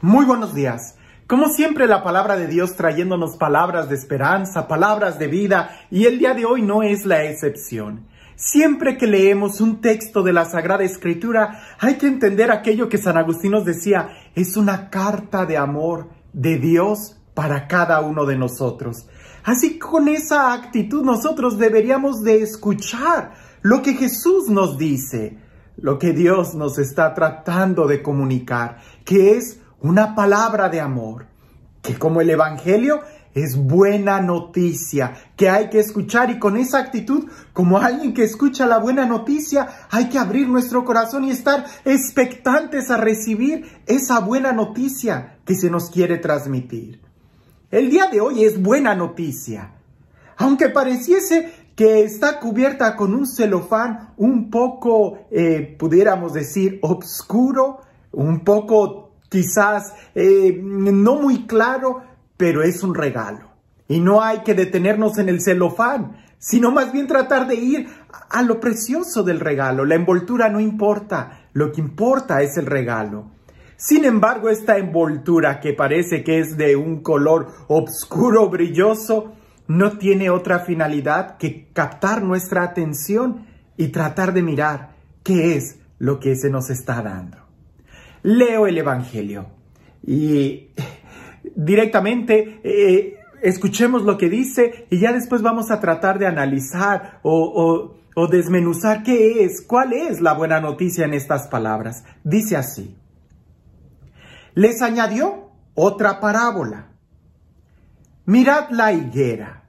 Muy buenos días. Como siempre la palabra de Dios trayéndonos palabras de esperanza, palabras de vida, y el día de hoy no es la excepción. Siempre que leemos un texto de la Sagrada Escritura, hay que entender aquello que San Agustín nos decía, es una carta de amor de Dios para cada uno de nosotros. Así con esa actitud nosotros deberíamos de escuchar lo que Jesús nos dice, lo que Dios nos está tratando de comunicar, que es una palabra de amor, que como el Evangelio es buena noticia, que hay que escuchar y con esa actitud, como alguien que escucha la buena noticia, hay que abrir nuestro corazón y estar expectantes a recibir esa buena noticia que se nos quiere transmitir. El día de hoy es buena noticia. Aunque pareciese que está cubierta con un celofán un poco, eh, pudiéramos decir, obscuro, un poco quizás eh, no muy claro, pero es un regalo. Y no hay que detenernos en el celofán, sino más bien tratar de ir a lo precioso del regalo. La envoltura no importa, lo que importa es el regalo. Sin embargo, esta envoltura que parece que es de un color oscuro, brilloso, no tiene otra finalidad que captar nuestra atención y tratar de mirar qué es lo que se nos está dando leo el Evangelio. Y directamente eh, escuchemos lo que dice y ya después vamos a tratar de analizar o desmenuzar qué es, cuál es la buena noticia en estas palabras. Dice así, les añadió otra parábola. Mirad la higuera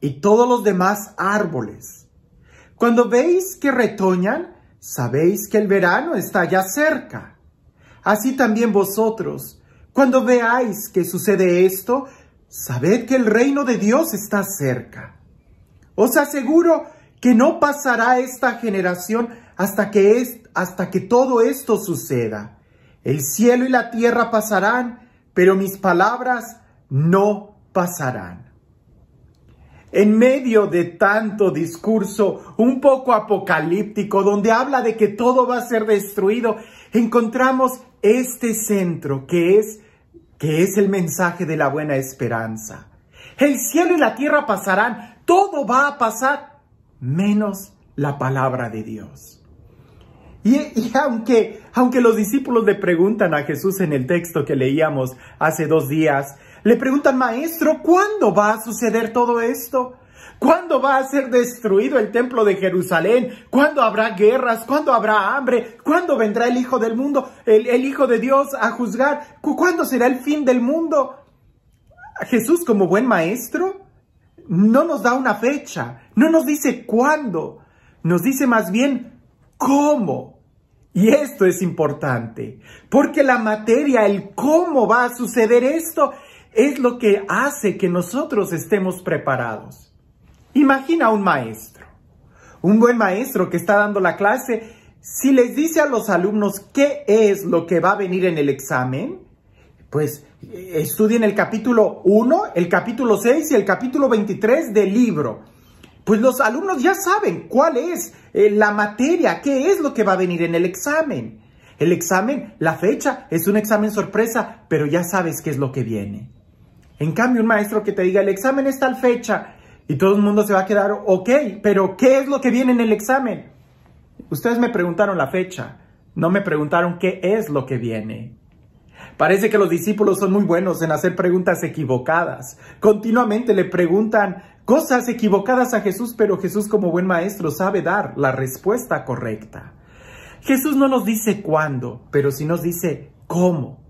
y todos los demás árboles. Cuando veis que retoñan, sabéis que el verano está ya cerca. Así también vosotros, cuando veáis que sucede esto, sabed que el reino de Dios está cerca. Os aseguro que no pasará esta generación hasta que, es, hasta que todo esto suceda. El cielo y la tierra pasarán, pero mis palabras no pasarán. En medio de tanto discurso un poco apocalíptico, donde habla de que todo va a ser destruido, encontramos este centro que es, que es el mensaje de la buena esperanza. El cielo y la tierra pasarán, todo va a pasar, menos la palabra de Dios. Y, aunque, aunque los discípulos le preguntan a Jesús en el texto que leíamos hace dos días, le preguntan, Maestro, ¿cuándo va a suceder todo esto? ¿Cuándo va a ser destruido el templo de Jerusalén? ¿Cuándo habrá guerras? ¿Cuándo habrá hambre? ¿Cuándo vendrá el Hijo del mundo, el, el Hijo de Dios a juzgar? ¿Cuándo será el fin del mundo? Jesús como buen maestro no nos da una fecha, no nos dice cuándo, nos dice más bien cómo. Y esto es importante, porque la materia, el cómo va a suceder esto, es lo que hace que nosotros estemos preparados. Imagina un maestro, un buen maestro que está dando la clase, si les dice a los alumnos qué es lo que va a venir en el examen, pues eh, estudien el capítulo 1, el capítulo 6 y el capítulo 23 del libro. Pues los alumnos ya saben cuál es eh, la materia, qué es lo que va a venir en el examen. El examen, la fecha, es un examen sorpresa, pero ya sabes qué es lo que viene. En cambio, un maestro que te diga, el examen es tal fecha, y todo el mundo se va a quedar, ok, pero ¿qué es lo que viene en el examen? Ustedes me preguntaron la fecha, no me preguntaron qué es lo que viene. Parece que los discípulos son muy buenos en hacer preguntas equivocadas. Continuamente le preguntan cosas equivocadas a Jesús, pero Jesús como buen maestro sabe dar la respuesta correcta. Jesús no nos dice cuándo, pero sí nos dice cómo.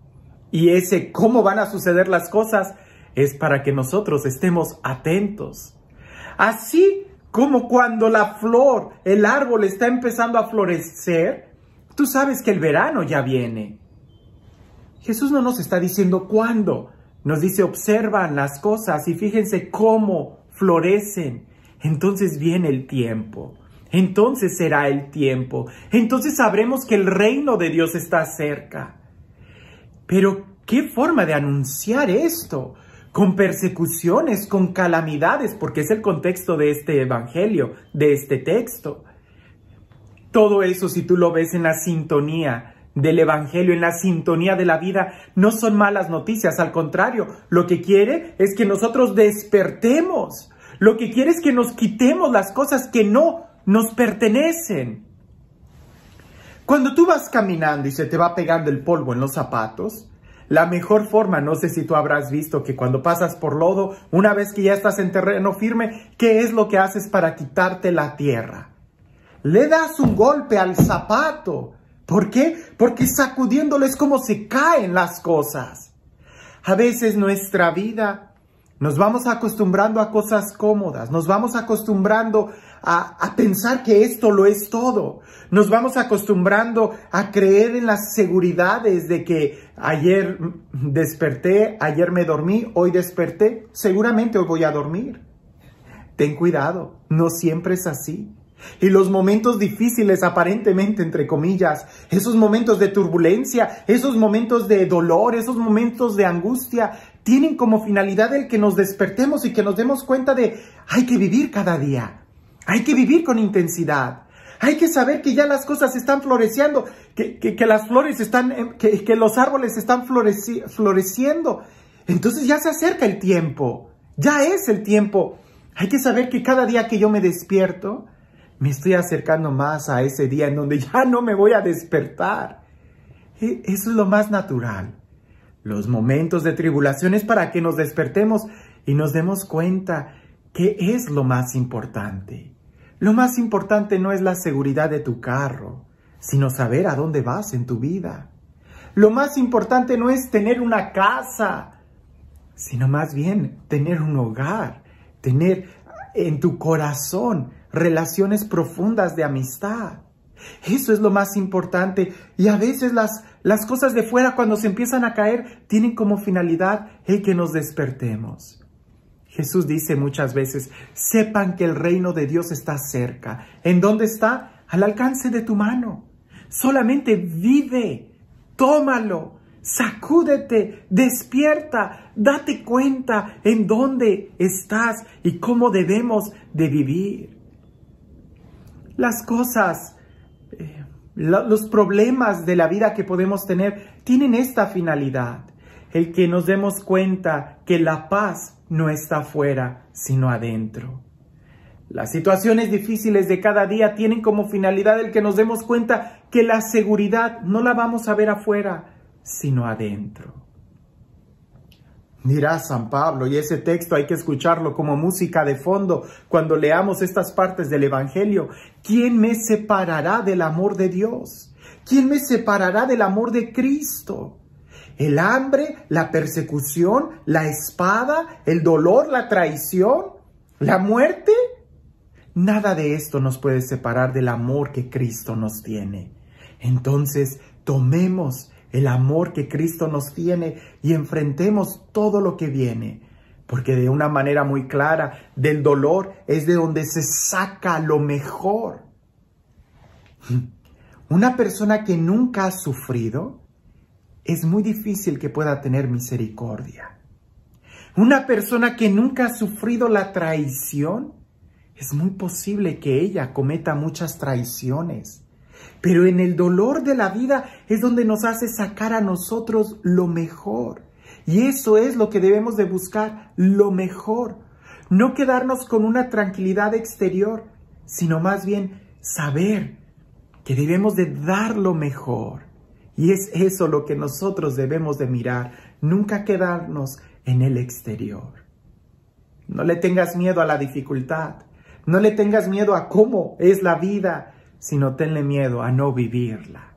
Y ese cómo van a suceder las cosas es para que nosotros estemos atentos. Así como cuando la flor, el árbol está empezando a florecer, tú sabes que el verano ya viene. Jesús no nos está diciendo cuándo, nos dice observan las cosas y fíjense cómo florecen. Entonces viene el tiempo, entonces será el tiempo, entonces sabremos que el reino de Dios está cerca. Pero, ¿qué forma de anunciar esto? con persecuciones, con calamidades, porque es el contexto de este evangelio, de este texto. Todo eso, si tú lo ves en la sintonía del Evangelio, en la sintonía de la vida, no son malas noticias, al contrario, lo que quiere es que nosotros despertemos, lo que quiere es que nos quitemos las cosas que no nos pertenecen. Cuando tú vas caminando y se te va pegando el polvo en los zapatos, la mejor forma, no sé si tú habrás visto que cuando pasas por lodo, una vez que ya estás en terreno firme, ¿qué es lo que haces para quitarte la tierra? Le das un golpe al zapato. ¿Por qué? Porque sacudiéndolo es como se caen las cosas. A veces nuestra vida nos vamos acostumbrando a cosas cómodas, nos vamos acostumbrando a, pensar que esto lo es todo. Nos vamos acostumbrando a creer en las seguridades de que ayer desperté, ayer me dormí, hoy desperté, seguramente hoy voy a dormir. Ten cuidado, no siempre es así. Y los momentos difíciles, aparentemente, entre comillas, esos momentos de turbulencia, esos momentos de dolor, esos momentos de angustia, tienen como finalidad el que nos despertemos y que nos demos cuenta de hay que vivir cada día, hay que vivir con intensidad. Hay que saber que ya las cosas están floreciendo, que, las flores están, que, los árboles están floreciendo. Entonces ya se acerca el tiempo, ya es el tiempo. Hay que saber que cada día que yo me despierto, me estoy acercando más a ese día en donde ya no me voy a despertar. Eso es lo más natural. Los momentos de tribulación es para que nos despertemos y nos demos cuenta ¿Qué es lo más importante? Lo más importante no es la seguridad de tu carro, sino saber a dónde vas en tu vida. Lo más importante no es tener una casa, sino más bien tener un hogar, tener en tu corazón relaciones profundas de amistad. Eso es lo más importante. Y a veces las, las cosas de fuera cuando se empiezan a caer tienen como finalidad el que nos despertemos. Jesús dice muchas veces, sepan que el reino de Dios está cerca. ¿En dónde está? Al alcance de tu mano. Solamente vive, tómalo, sacúdete, despierta, date cuenta en dónde estás y cómo debemos de vivir. Las cosas, eh, los problemas de la vida que podemos tener tienen esta finalidad, el que nos demos cuenta que la paz no está afuera, sino adentro. Las situaciones difíciles de cada día tienen como finalidad el que nos demos cuenta que la seguridad no la vamos a ver afuera, sino adentro. Dirá San Pablo, y ese texto hay que escucharlo como música de fondo cuando leamos estas partes del Evangelio, ¿quién me separará del amor de Dios? ¿Quién me separará del amor de Cristo? el hambre, la persecución, la espada, el dolor, la traición, la muerte. Nada de esto nos puede separar del amor que Cristo nos tiene. Entonces, tomemos el amor que Cristo nos tiene y enfrentemos todo lo que viene. Porque de una manera muy clara, del dolor es de donde se saca lo mejor. Una persona que nunca ha sufrido es muy difícil que pueda tener misericordia. Una persona que nunca ha sufrido la traición, es muy posible que ella cometa muchas traiciones. Pero en el dolor de la vida es donde nos hace sacar a nosotros lo mejor. Y eso es lo que debemos de buscar, lo mejor. No quedarnos con una tranquilidad exterior, sino más bien saber que debemos de dar lo mejor. Y es eso lo que nosotros debemos de mirar, nunca quedarnos en el exterior. No le tengas miedo a la dificultad, no le tengas miedo a cómo es la vida, sino tenle miedo a no vivirla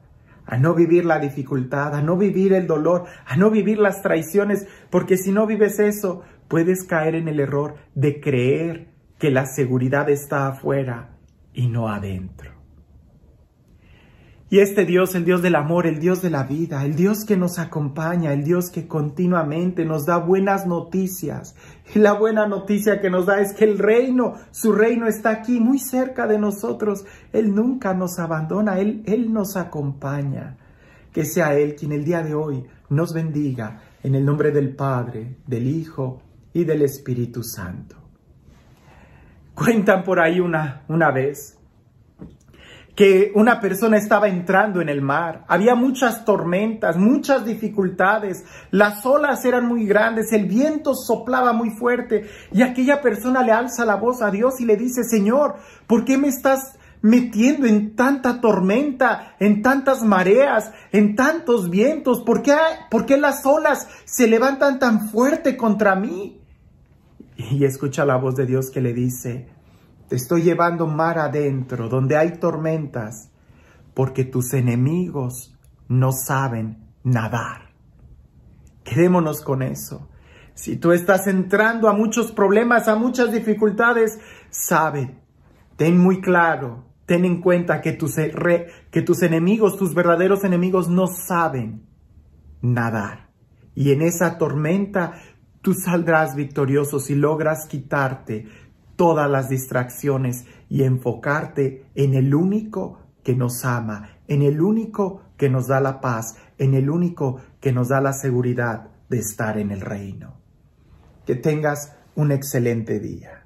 a no vivir la dificultad, a no vivir el dolor, a no vivir las traiciones, porque si no vives eso, puedes caer en el error de creer que la seguridad está afuera y no adentro. Y este Dios, el Dios del amor, el Dios de la vida, el Dios que nos acompaña, el Dios que continuamente nos da buenas noticias. Y la buena noticia que nos da es que el reino, su reino está aquí, muy cerca de nosotros. Él nunca nos abandona, Él, Él nos acompaña. Que sea Él quien el día de hoy nos bendiga en el nombre del Padre, del Hijo y del Espíritu Santo. Cuentan por ahí una, una vez que una persona estaba entrando en el mar. Había muchas tormentas, muchas dificultades, las olas eran muy grandes, el viento soplaba muy fuerte y aquella persona le alza la voz a Dios y le dice, Señor, ¿por qué me estás metiendo en tanta tormenta, en tantas mareas, en tantos vientos? ¿Por qué, por qué las olas se levantan tan fuerte contra mí? Y escucha la voz de Dios que le dice, te estoy llevando mar adentro, donde hay tormentas, porque tus enemigos no saben nadar. Quedémonos con eso. Si tú estás entrando a muchos problemas, a muchas dificultades, sabe, ten muy claro, ten en cuenta que tus, que tus enemigos, tus verdaderos enemigos no saben nadar. Y en esa tormenta tú saldrás victorioso si logras quitarte todas las distracciones y enfocarte en el único que nos ama, en el único que nos da la paz, en el único que nos da la seguridad de estar en el reino. Que tengas un excelente día.